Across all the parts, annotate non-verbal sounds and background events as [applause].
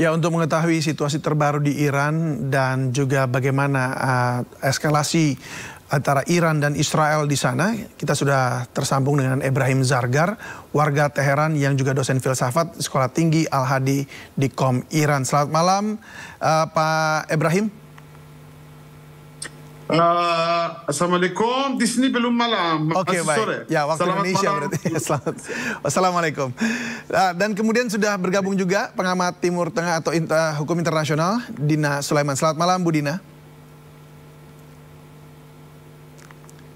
Ya untuk mengetahui situasi terbaru di Iran dan juga bagaimana uh, eskalasi antara Iran dan Israel di sana, kita sudah tersambung dengan Ibrahim Zargar, warga Teheran yang juga dosen filsafat Sekolah Tinggi Al Hadi di Kom Iran. Selamat malam uh, Pak Ibrahim. Uh, Assalamualaikum. Di sini belum malam. Oke okay, Masih baik. Sore. Ya waktu Selamat Indonesia malam. berarti. [laughs] Selamat. Assalamualaikum. Nah, uh, dan kemudian sudah bergabung juga pengamat Timur Tengah atau inter, hukum internasional Dina Sulaiman. Selamat malam Bu Dina.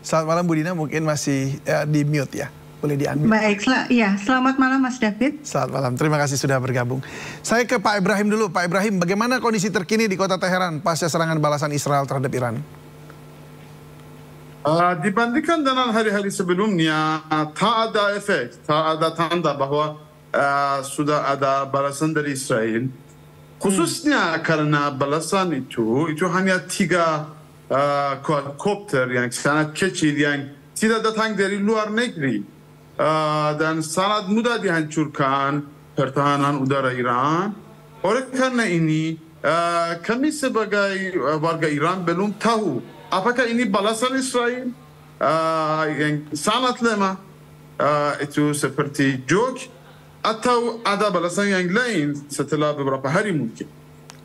Selamat malam Bu Dina. Mungkin masih ya, di mute ya boleh diambil. Baik, sel ya. Selamat malam Mas David. Selamat malam. Terima kasih sudah bergabung. Saya ke Pak Ibrahim dulu. Pak Ibrahim, bagaimana kondisi terkini di kota Teheran pasca serangan balasan Israel terhadap Iran? Die Bande können dann Hari Hari Sebelumnya Taada Effekt, Taada Tanda bahwa sudah ada balasan dari Israel. Khususnya hmm. karena balasan itu, itu hanya tiga kuadkopter yang sangat kecil yang tidak datang dari luar negeri dan sangat mudah dihancurkan pertahanan udara Iran. Oleh karena ini, kami sebagai warga Iran belum tahu أفكر إني بلسان إسرائيل آه، سانت لما آه، إتو سبرتي جوك أتو أدا بلسان يعني لين ستلا ببرابا هاري ممكن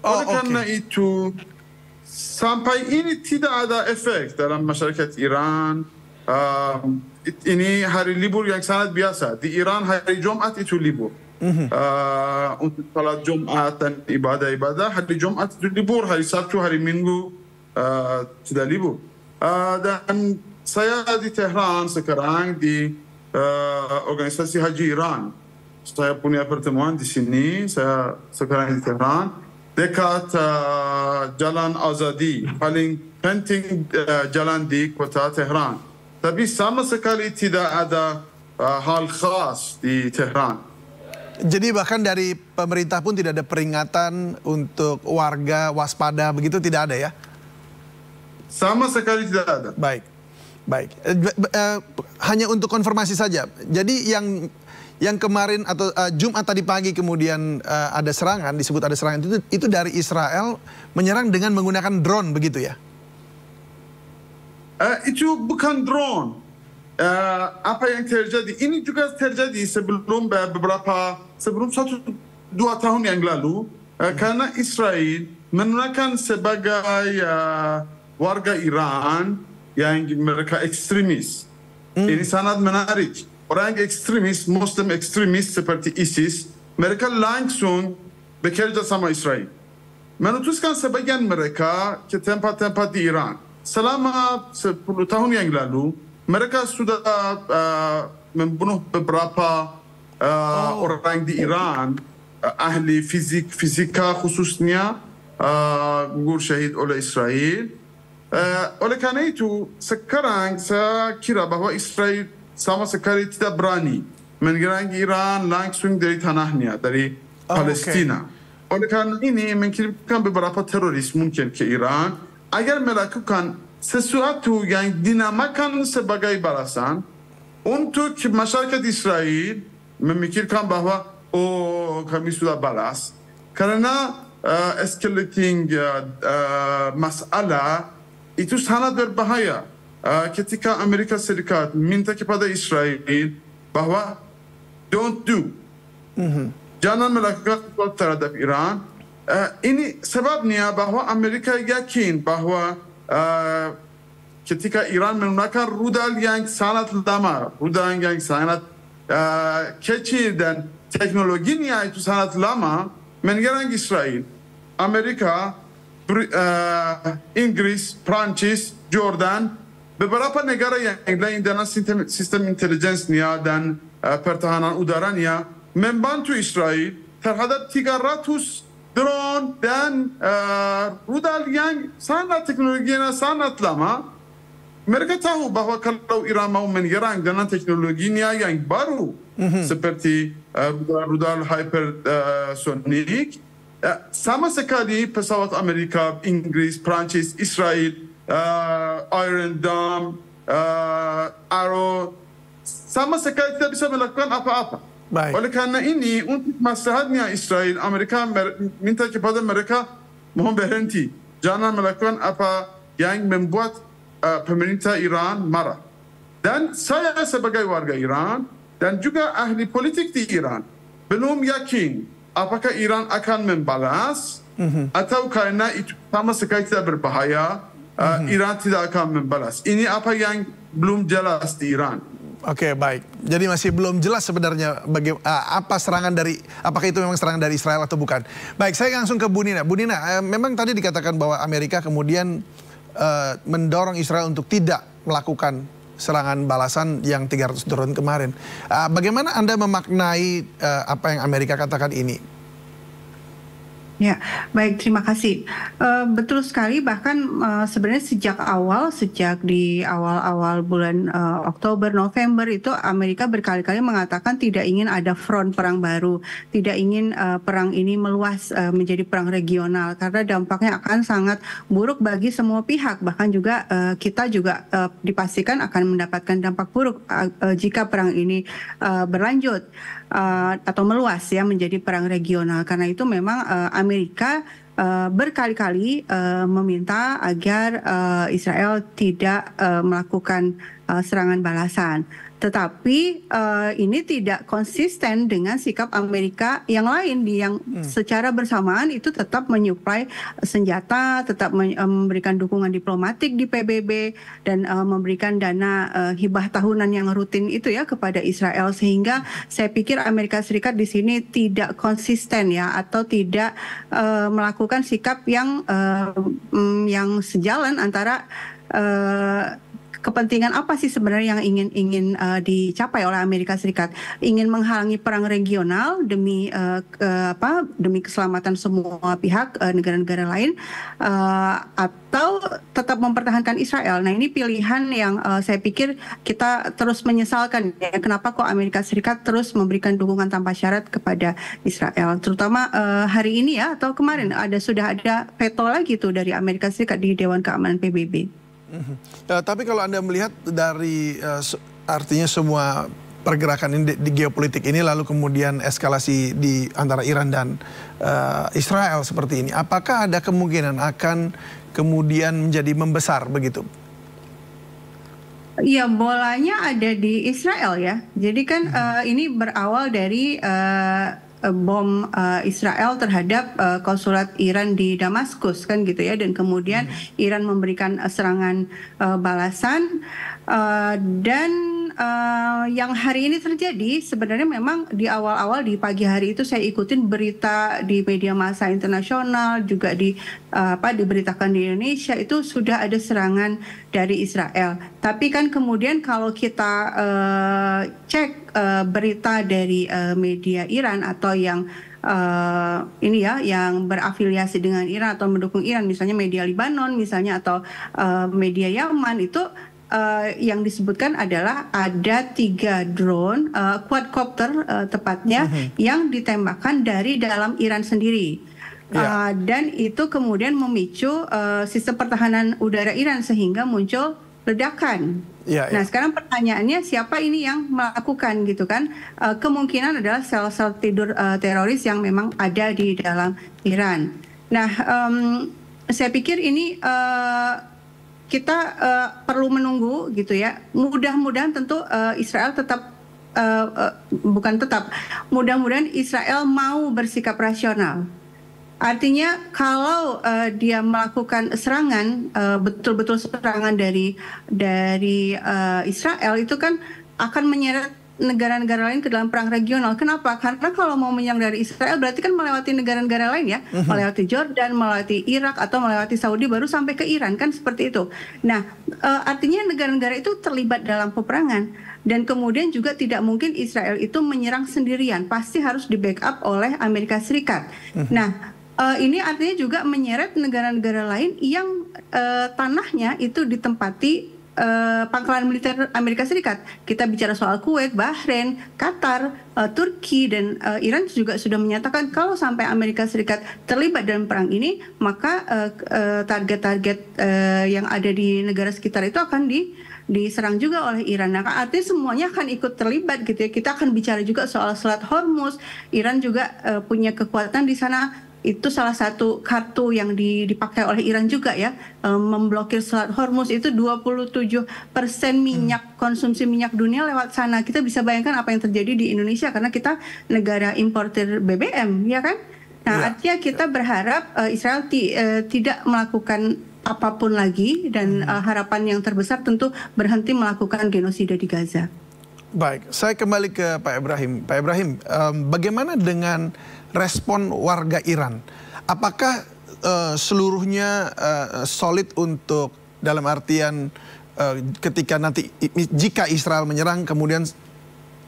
آه، أولكنا إتو سامباي إني تيدا أدا إفكت على مشاركة إيران إني هاري ليبور يعني سانت بياسا دي إيران هاري جمعة إتو ليبور أنت صلاة جمعة إبادة إبادة هاري جمعة إتو ليبور هاري سابتو هاري منغو Eh, Dalibu. Eh, dan saya di Tehran sekarang di eh, organisasi Haji Iran. Saya punya pertemuan di sini, saya sekarang di Tehran, dekat Jalan Azadi, paling penting jalan di kota Tehran. Tapi sama sekali tidak ada hal khas di Tehran. Jadi bahkan dari pemerintah pun tidak ada peringatan untuk warga waspada begitu tidak ada ya? Sama sekali tidak ada. Baik. Baik. Eh, eh, hanya untuk konfirmasi saja. Jadi yang yang kemarin atau uh, Jumat tadi pagi kemudian uh, ada serangan disebut ada serangan itu itu dari Israel menyerang dengan menggunakan drone begitu ya? Uh, itu bukan drone. Uh, apa yang terjadi? Ini juga terjadi sebelum beberapa sebelum satu dua tahun yang lalu uh, hmm. karena Israel menggunakan sebagai uh, warga Iran yang mereka ekstremis. Hmm. Ini sangat menarik. Orang ekstremis, Muslim ekstremis seperti ISIS, mereka langsung bekerja sama İsrail. Menutuskan sebagian mereka ke tempat-tempat di Iran. Selama 10 tahun yang lalu, mereka sudah uh, membunuh beberapa uh, oh. orang di İran, uh, ahli fizik, fizika khususnya, uh, şehit oleh İsrail. اول کنی تو سکرانگ سا کی را اسرائیل سما سکری تی برانی من گرانگ ایران لانگ سوینگ دری تنه نیا دری فلسطین اول کن اینی من کلی کم به برابر تروریسم ممکن که ایران اگر ملاکو کن سه تو یعنی دینامکان سه بگای براسان اون تو که مشارکت اسرائیل من میکیر به بهوا او کمی سودا بالاست. کرنا اسکلیتینگ مسئله itu sangat berbahaya eh, ketika Amerika Serikat minta kepada Israel bahwa don't do. Mm-hmm. Jangan melakukan sesuatu terhadap Iran. Uh, ini sebabnya bahwa Amerika yakin bahwa eh, ketika İran menggunakan rudal yang sangat lama, rudal yang sangat uh, kecil dan teknologinya itu sangat lama menyerang Israel. Amerika Eh, İngiliz, Fransız, Jordan Bi berapa negara yengleyindena sistem, sistem intelijensniya den eh, pertahanan udaran ya, Membantu İsrail terhada tigaratus drone den eh, rudal yang sana teknolojiyena sanatlama mereka tahu bahwa kalau Iran mau menyerang dengan teknologinya yang baru mhm. seperti rudal-rudal hypersonik Sama Sekali pesawat Amerika, Inggris, Prancis, İsrail, uh, Iron Dome, uh, Arrow, sama sekali tidak bisa melakukan apa-apa. Baik. Oleh karena ini untuk maslahatnya Israel, Amerika minta kepada mereka mohon berhenti. Jangan melakukan apa yang membuat uh, pemerintah Iran marah. Dan saya sebagai warga Iran dan juga ahli politik di Iran belum yakin apakah Iran akan membalas mm-hmm. atau karena itu sama sekali tidak berbahaya mm-hmm. uh, Iran tidak akan membalas. Ini apa yang belum jelas di Iran. Oke okay, baik. Jadi masih belum jelas sebenarnya baga- eh, apa serangan dari apakah itu memang serangan dari Israel atau bukan. Baik, saya langsung ke Bu Nina. Bu Nina, uh, memang tadi dikatakan bahwa Amerika kemudian uh, mendorong Israel untuk tidak melakukan serangan balasan yang 300 drone kemarin. Uh, bagaimana Anda memaknai uh, apa yang Amerika katakan ini? Ya, baik terima kasih. Uh, betul sekali bahkan uh, sebenarnya sejak awal sejak di awal-awal bulan uh, Oktober November itu Amerika berkali-kali mengatakan tidak ingin ada front perang baru, tidak ingin uh, perang ini meluas uh, menjadi perang regional karena dampaknya akan sangat buruk bagi semua pihak bahkan juga uh, kita juga uh, dipastikan akan mendapatkan dampak buruk uh, uh, jika perang ini uh, berlanjut uh, atau meluas ya menjadi perang regional karena itu memang uh, Amerika Uh, berkali-kali uh, meminta agar uh, Israel tidak uh, melakukan uh, serangan balasan. Tetapi uh, ini tidak konsisten dengan sikap Amerika yang lain di yang hmm. secara bersamaan itu tetap menyuplai senjata, tetap eh, memberikan dukungan diplomatik di PBB dan uh, memberikan dana uh, hibah tahunan yang rutin itu ya kepada Israel sehingga saya pikir Amerika Serikat di sini tidak konsisten ya atau tidak uh, melakukan sikap yang uh, yang sejalan antara kepentingan apa sih sebenarnya yang ingin ingin uh, dicapai oleh Amerika Serikat? Ingin menghalangi perang regional demi uh, ke, apa? Demi keselamatan semua pihak eh, negara-negara uh, lain uh, atau tetap mempertahankan Israel? Nah, ini pilihan yang uh, saya pikir kita terus menyesalkan ya kenapa kok Amerika Serikat terus memberikan dukungan tanpa syarat kepada Israel, terutama uh, hari ini ya atau kemarin hmm. ada sudah ada veto lagi tuh dari Amerika Serikat di Dewan Keamanan PBB uh, tapi kalau Anda melihat dari uh, artinya semua pergerakan ini di, di geopolitik ini lalu kemudian eskalasi di antara Iran dan uh, Israel seperti ini, apakah ada kemungkinan akan kemudian menjadi membesar begitu? Ya bolanya ada di Israel ya. Jadi kan hmm. uh, ini berawal dari Eh, bom uh, Israel terhadap uh, konsulat Iran di Damaskus kan gitu ya dan kemudian hmm. Iran memberikan serangan uh, balasan Eh, dan uh, yang hari ini terjadi sebenarnya memang di awal-awal di pagi hari itu saya ikutin berita di media massa internasional juga di uh, apa diberitakan di Indonesia itu sudah ada serangan dari Israel. Tapi kan kemudian kalau kita uh, cek uh, berita dari uh, media Iran atau yang uh, ini ya yang berafiliasi dengan Iran atau mendukung Iran misalnya media Lebanon misalnya atau uh, media Yaman itu uh, yang disebutkan adalah ada tiga drone uh, quadcopter uh, tepatnya mm -hmm. yang ditembakkan dari dalam Iran sendiri. Yeah. Iya. Uh, dan itu kemudian memicu uh, sistem pertahanan udara Iran sehingga muncul ledakan. Ya, ya. Nah sekarang pertanyaannya siapa ini yang melakukan gitu kan? Uh, kemungkinan adalah sel-sel tidur uh, teroris yang memang ada di dalam Iran. Nah um, saya pikir ini uh, kita uh, perlu menunggu gitu ya. Mudah-mudahan tentu uh, Israel tetap uh, uh, bukan tetap. Mudah-mudahan Israel mau bersikap rasional. Artinya kalau uh, dia melakukan serangan betul-betul uh, serangan dari dari uh, Israel itu kan akan menyeret negara-negara lain ke dalam perang regional. Kenapa? Karena kalau mau menyerang dari Israel berarti kan melewati negara-negara lain ya, mhm. melewati Jordan, melewati Irak atau melewati Saudi baru sampai ke Iran kan seperti itu. Nah, e, artinya negara-negara itu terlibat dalam peperangan dan kemudian juga tidak mungkin Israel itu menyerang sendirian, pasti harus di backup oleh Amerika Serikat. Mhm. Nah, uh, ini artinya juga menyeret negara-negara lain yang uh, tanahnya itu ditempati uh, pangkalan militer Amerika Serikat. Kita bicara soal Kuwait, Bahrain, Qatar, uh, Turki dan uh, Iran juga sudah menyatakan kalau sampai Amerika Serikat terlibat dalam perang ini, maka target-target uh, uh, uh, yang ada di negara sekitar itu akan di diserang juga oleh Iran. Nah, artinya semuanya akan ikut terlibat gitu ya. Kita akan bicara juga soal Selat Hormuz. Iran juga uh, punya kekuatan di sana itu salah satu kartu yang dipakai oleh Iran juga ya eh, memblokir Selat Hormuz itu 27 persen hmm. minyak konsumsi minyak dunia lewat sana kita bisa bayangkan apa yang terjadi di Indonesia karena kita negara importer BBM ya kan nah ya. artinya kita berharap uh, Israel uh, tidak melakukan apapun lagi dan uh, harapan yang terbesar tentu berhenti melakukan genosida di Gaza. Baik, saya kembali ke Pak Ibrahim. Pak Ibrahim, um, bagaimana dengan respon warga Iran. Apakah uh, seluruhnya uh, solid untuk dalam artian uh, ketika nanti jika Israel menyerang kemudian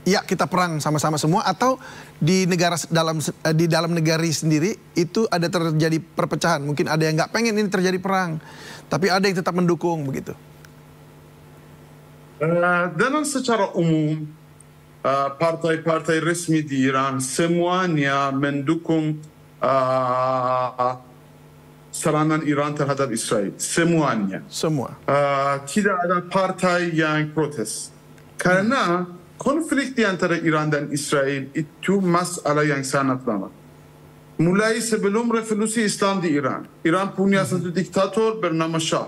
ya kita perang sama-sama semua atau di negara dalam di dalam negari sendiri itu ada terjadi perpecahan mungkin ada yang nggak pengen ini terjadi perang tapi ada yang tetap mendukung begitu uh, dalam secara umum بارتاي بارتاي resmi دي إيران سموانيا من دوكم سرانان إيران تر هدف إسرائيل سموانيا سموا كده على بارتاي يعني بروتست كرنا konflikt diyen tara İran'dan İsrail ittu masala yani sanatlama. Mulai sebelum revolusi İslam di İran. İran punya mhm. satu diktator bernama Shah.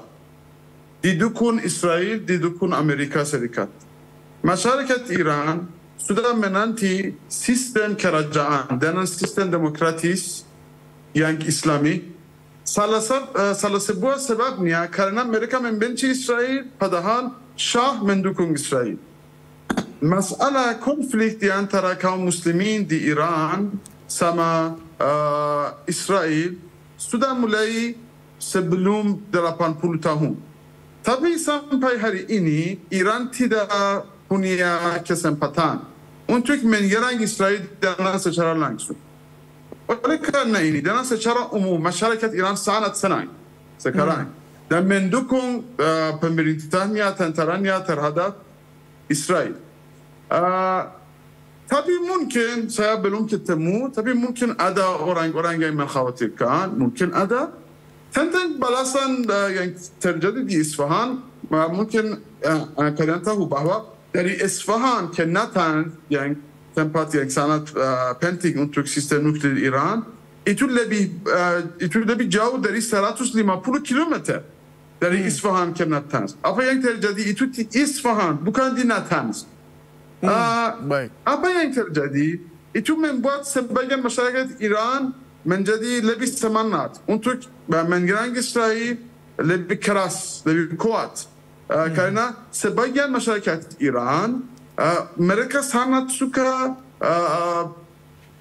Didukun İsrail, didukun Amerika Serikat. Masyarakat İran Sudan menanti sistem kerajaan denen sistem demokratis yang islami salah, eh, salah sebuah sebabnya karena mereka membenci Israel padahal Şah mendukung İsrail. Masalah konflik di antara kaum muslimin di Iran sama uh, Israel sudah mulai sebelum 80 tahun. Tapi sampai hari ini İran tidak Kunia, Kesempatan. Untuk mengerang إسرائيل دانا سجرا لانكسو ولكن إني دانا سجرا أمو مشاركة إيران سانة سنين سكران دا من دوكم بمبريتانيا تنترانيا ترهدات إسرائيل آه طبي ممكن سياب ممكن تمو طبي ممكن أدا أورانج أورانج من خواتير كان ممكن أدا تنتن بلاسن يعني اه، ترجد دي إسفهان ممكن كرنته اه، بهوا Deri Esfahan ke natan yani tempat yani sanat e, pentik un Türk sister nükle İran itülle bir itülle bir cavu deri seratus lima pulu kilometre deri İsfahan ke natan. Apa yang terjadi itu İsfahan bukan di natan. Baik. Apa yang terjadi men buat sebagian masyarakat İran menjadi lebih semangat untuk mengirangi Israil lebih keras, lebih kuat. Ee, karena sebagian masyarakat Iran ee, mereka sangat suka ee,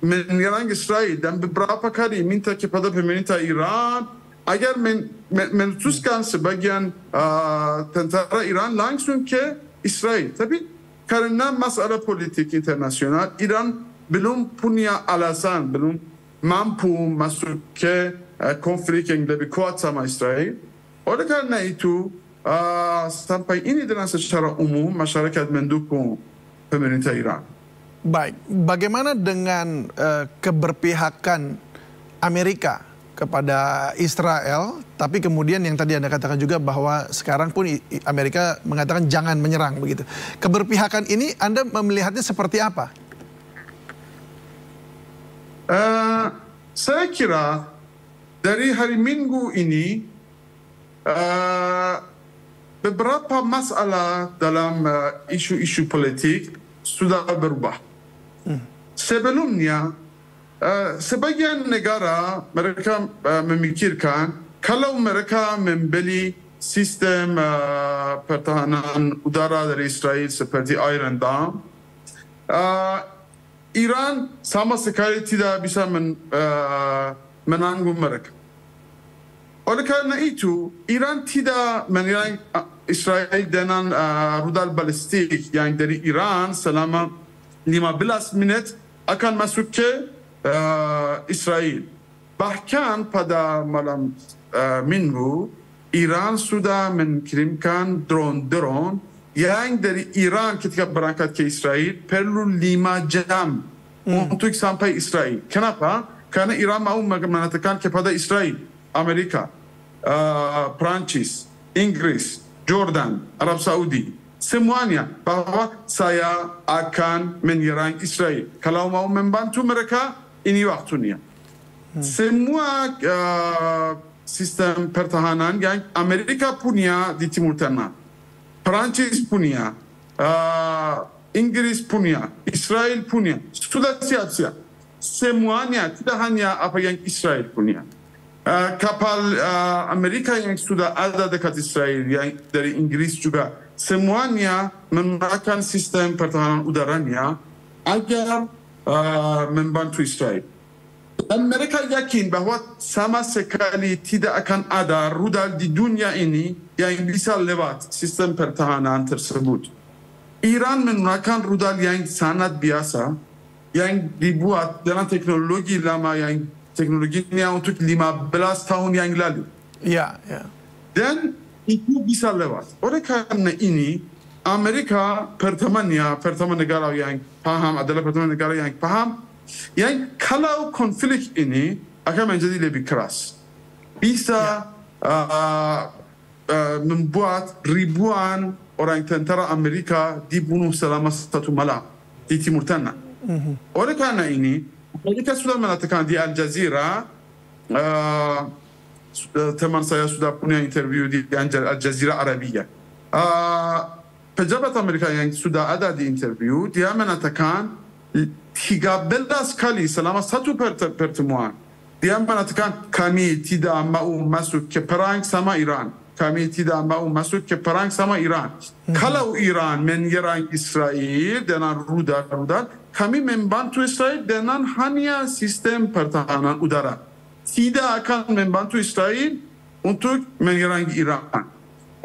menyerang Israel dan beberapa kali minta kepada pemerintah Iran agar men, men, menutuskan sebagian uh, tentara Iran langsung ke İsrail. Tabi karena masalah politik internasional İran belum punya alasan, belum mampu masuk ke uh, konflik yang lebih kuat sama İsrail. Oleh karena itu Ah, sampai ini dengan secara umum masyarakat mendukung pemerintah Iran. Baik, bagaimana dengan uh, keberpihakan Amerika kepada Israel, tapi kemudian yang tadi Anda katakan juga bahwa sekarang pun Amerika mengatakan jangan menyerang begitu. Keberpihakan ini Anda melihatnya seperti apa? Uh, saya kira dari hari Minggu ini ah, beberapa masalah dalam eh, isu-isu uh, politik sudah berubah. Hmm. Sebelumnya uh, sebagian negara mereka uh, memikirkan kalau mereka membeli sistem uh, pertahanan udara dari İsrail seperti Iron Dome, uh, İran sama sekali tidak bisa men, uh, menanggung mereka. Oleh karena itu, İran tidak menyerang İsrail denen uh, rudal balistik yani dari İran selama 15 menit akan masuk ke e, İsrail. Bahkan pada malam uh, İran suda sudah mengirimkan drone-drone yani dari İran ketika berangkat ke İsrail perlu lima jam hmm. untuk sampai İsrail. Kenapa? Karena Iran mau mengatakan kepada İsrail Amerika, uh, Prancis, Inggris, Jordan, Arab Saudi, semuanya bahwa saya akan menyerang Israel. Kalau mau membantu mereka, ini waktunya. Hmm. Semua uh, sistem pertahanan yang Amerika punya di Timur Tengah, Perancis punya, uh, Inggris punya, Israel punya, sudah siap-siap. Semuanya tidak hanya apa yang Israel punya kapal Amerika yang sudah ada dekat Israel, yang dari Inggris juga, semuanya menggunakan sistem pertahanan udaranya agar uh, membantu Israel. Dan mereka yakin bahwa sama sekali tidak akan ada rudal di dunia ini yang bisa lewat sistem pertahanan tersebut. Iran menggunakan rudal yang sangat biasa, yang dibuat dengan teknologi lama yang teknologinya untuk belas tahun yang lalu. Ya, ya. Dan itu bisa lewat. Oleh karena ini, Amerika pertama pertamanya, pertama negara yang paham adalah pertama negara yang paham, yang kalau konflik ini akan menjadi lebih keras. Bisa uh, uh, uh, membuat ribuan orang tentara Amerika dibunuh selama satu malam di Timur Tengah. Mm mm-hmm. Oleh karena ini, Özellikle Sudan Manatakan diye Al Jazeera teman saya sudah punya interview di Al Jazeera Arabiya. Ee, Pejabat Amerika yang sudah ada di interview, dia mengatakan 13 kali selama satu pertemuan dia mengatakan kami tidak mau masuk ke perang sama İran, Kami tidak mau masuk ke perang sama Iran. Hmm. İran men menyerang İsrail dengan ruda ruda. kami membantu Israel dengan hanya sistem pertahanan udara. Tidak akan membantu Israel untuk menyerang Iran.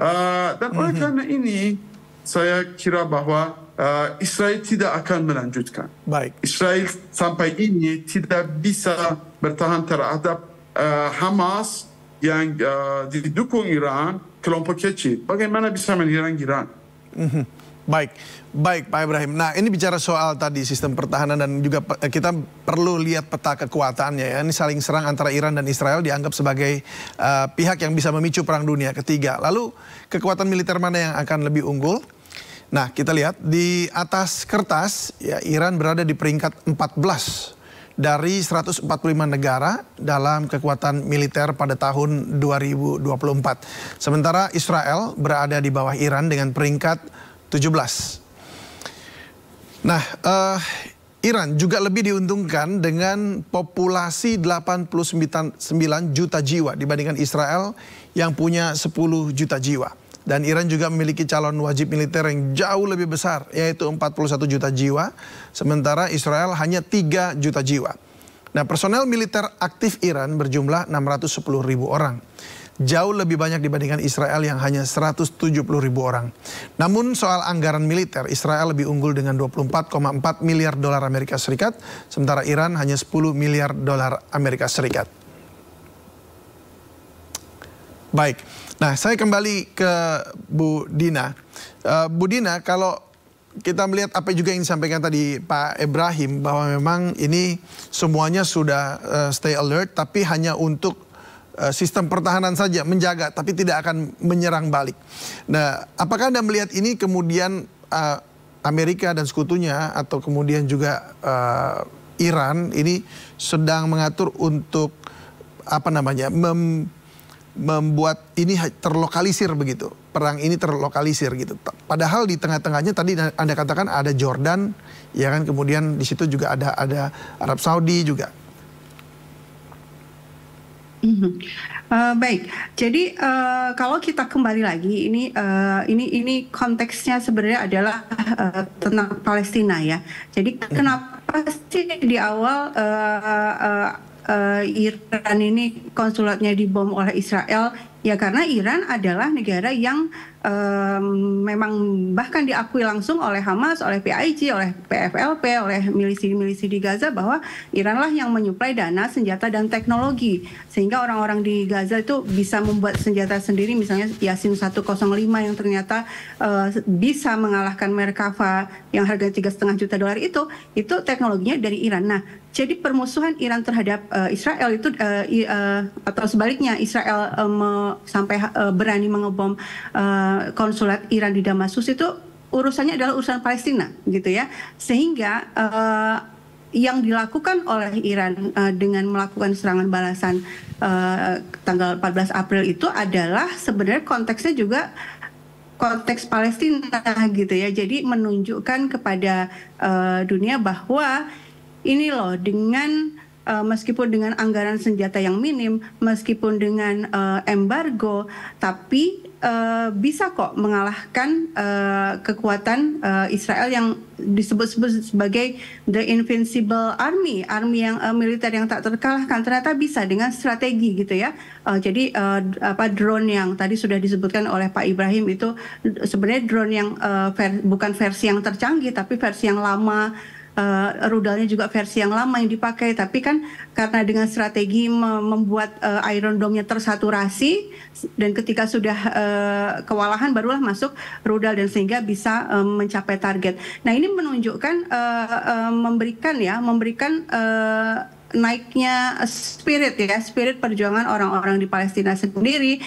Uh, dan oleh mm karena ini saya kira bahwa uh, Israel tidak akan melanjutkan. Baik. Israel sampai ini tidak bisa bertahan terhadap uh, Hamas yang uh, didukung Iran kelompok kecil. Bagaimana bisa menyerang Iran? Mm-hmm. Baik, baik Pak Ibrahim. Nah ini bicara soal tadi sistem pertahanan dan juga eh, kita perlu lihat peta kekuatannya ya. Ini saling serang antara Iran dan Israel dianggap sebagai uh, pihak yang bisa memicu perang dunia ketiga. Lalu kekuatan militer mana yang akan lebih unggul? Nah kita lihat di atas kertas ya Iran berada di peringkat 14 dari 145 negara dalam kekuatan militer pada tahun 2024. Sementara Israel berada di bawah Iran dengan peringkat Nah, uh, Iran juga lebih diuntungkan dengan populasi 89 juta jiwa dibandingkan Israel yang punya 10 juta jiwa. Dan Iran juga memiliki calon wajib militer yang jauh lebih besar, yaitu 41 juta jiwa, sementara Israel hanya 3 juta jiwa. Nah, personel militer aktif Iran berjumlah 610 ribu orang jauh lebih banyak dibandingkan Israel yang hanya 170 ribu orang. Namun soal anggaran militer, Israel lebih unggul dengan 24,4 miliar dolar Amerika Serikat, sementara Iran hanya 10 miliar dolar Amerika Serikat. Baik, nah saya kembali ke Bu Dina. Uh, Bu Dina, kalau kita melihat apa juga yang disampaikan tadi Pak Ibrahim bahwa memang ini semuanya sudah uh, stay alert tapi hanya untuk Eh, sistem pertahanan saja menjaga tapi tidak akan menyerang balik. Nah, apakah Anda melihat ini kemudian uh, Amerika dan sekutunya atau kemudian juga uh, Iran ini sedang mengatur untuk apa namanya? Mem membuat ini terlokalisir begitu. Perang ini terlokalisir gitu. Padahal di tengah-tengahnya tadi Anda katakan ada Jordan, ya kan kemudian di situ juga ada ada Arab Saudi juga. Uh, baik, jadi uh, kalau kita kembali lagi, ini uh, ini ini konteksnya sebenarnya adalah uh, tentang Palestina ya. Jadi mhm. kenapa sih di awal uh, uh, uh, Iran ini konsulatnya dibom oleh Israel? Ya karena Iran adalah negara yang um, memang bahkan diakui langsung oleh Hamas, oleh PIG, oleh PFLP, oleh milisi-milisi di Gaza bahwa Iranlah yang menyuplai dana, senjata dan teknologi sehingga orang-orang di Gaza itu bisa membuat senjata sendiri misalnya Yasin 105 yang ternyata uh, bisa mengalahkan Merkava yang harganya tiga setengah juta dolar itu itu teknologinya dari Iran. Nah, jadi permusuhan Iran terhadap uh, Israel itu uh, uh, atau sebaliknya Israel uh, me, sampai uh, berani mengebom uh, konsulat Iran di Damaskus itu urusannya adalah urusan Palestina gitu ya sehingga uh, yang dilakukan oleh Iran uh, dengan melakukan serangan balasan uh, tanggal 14 April itu adalah sebenarnya konteksnya juga konteks Palestina gitu ya. Jadi menunjukkan kepada uh, dunia bahwa ini loh dengan uh, meskipun dengan anggaran senjata yang minim, meskipun dengan uh, embargo, tapi uh, bisa kok mengalahkan uh, kekuatan uh, Israel yang disebut-sebut sebagai the invincible army, army yang uh, militer yang tak terkalahkan. Ternyata bisa dengan strategi gitu ya. Uh, jadi uh, apa drone yang tadi sudah disebutkan oleh Pak Ibrahim itu sebenarnya drone yang uh, ver bukan versi yang tercanggih tapi versi yang lama uh, rudalnya juga versi yang lama yang dipakai tapi kan karena dengan strategi membuat uh, Iron Dome-nya tersaturasi dan ketika sudah uh, kewalahan barulah masuk rudal dan sehingga bisa uh, mencapai target. Nah, ini menunjukkan uh, uh, memberikan ya memberikan uh, naiknya spirit ya spirit perjuangan orang-orang di Palestina sendiri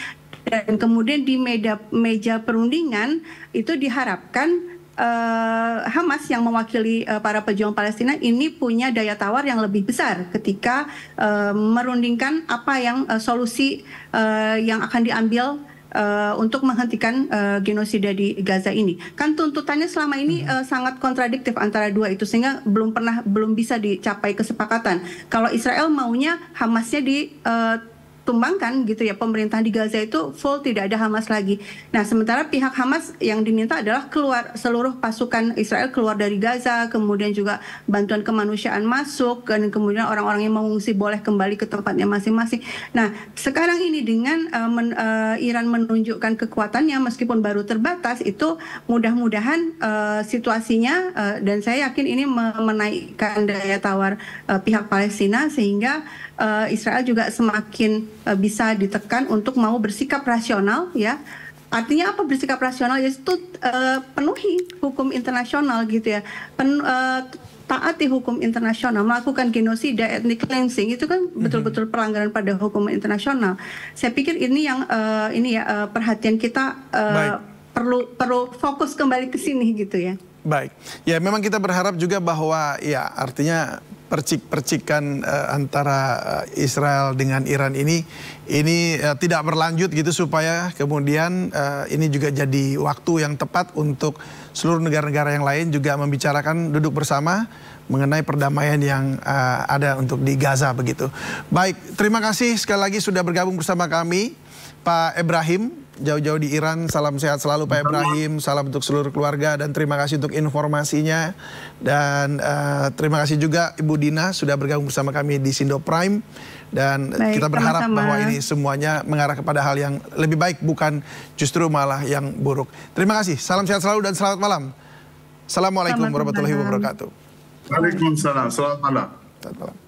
dan kemudian di meja meja perundingan itu diharapkan uh, Hamas yang mewakili uh, para pejuang Palestina ini punya daya tawar yang lebih besar ketika uh, merundingkan apa yang uh, solusi uh, yang akan diambil uh, untuk menghentikan uh, genosida di Gaza ini. Kan tuntutannya selama ini uh, sangat kontradiktif antara dua itu sehingga belum pernah belum bisa dicapai kesepakatan. Kalau Israel maunya Hamasnya di uh, tumbangkan gitu ya pemerintahan di Gaza itu full tidak ada Hamas lagi. Nah sementara pihak Hamas yang diminta adalah keluar seluruh pasukan Israel keluar dari Gaza, kemudian juga bantuan kemanusiaan masuk dan kemudian orang-orang yang mengungsi boleh kembali ke tempatnya masing-masing. Nah sekarang ini dengan uh, men, uh, Iran menunjukkan kekuatannya meskipun baru terbatas itu mudah-mudahan uh, situasinya uh, dan saya yakin ini menaikkan daya tawar uh, pihak Palestina sehingga uh, Israel juga semakin uh, bisa ditekan untuk mau bersikap rasional ya Artinya apa bersikap rasional yaitu uh, eh, penuhi hukum internasional gitu ya. Pen, uh, taati hukum internasional, melakukan genosida, etnik cleansing itu kan mhm. betul-betul pelanggaran pada hukum internasional. Saya pikir ini yang uh, ini ya uh, perhatian kita uh, perlu perlu fokus kembali ke sini gitu ya. Baik. Ya memang kita berharap juga bahwa ya artinya percik-percikan uh, antara uh, Israel dengan Iran ini ini uh, tidak berlanjut gitu supaya kemudian uh, ini juga jadi waktu yang tepat untuk seluruh negara-negara yang lain juga membicarakan duduk bersama mengenai perdamaian yang uh, ada untuk di Gaza begitu. Baik, terima kasih sekali lagi sudah bergabung bersama kami Pak Ibrahim jauh-jauh di Iran. Salam sehat selalu Pak Ibrahim, salam untuk seluruh keluarga dan terima kasih untuk informasinya. Dan uh, terima kasih juga Ibu Dina sudah bergabung bersama kami di Sindo Prime. Dan baik, kita berharap sama-sama. bahwa ini semuanya mengarah kepada hal yang lebih baik, bukan justru malah yang buruk. Terima kasih, salam sehat selalu dan selamat malam. Assalamualaikum warahmatullahi wabarakatuh. Waalaikumsalam, Selamat malam.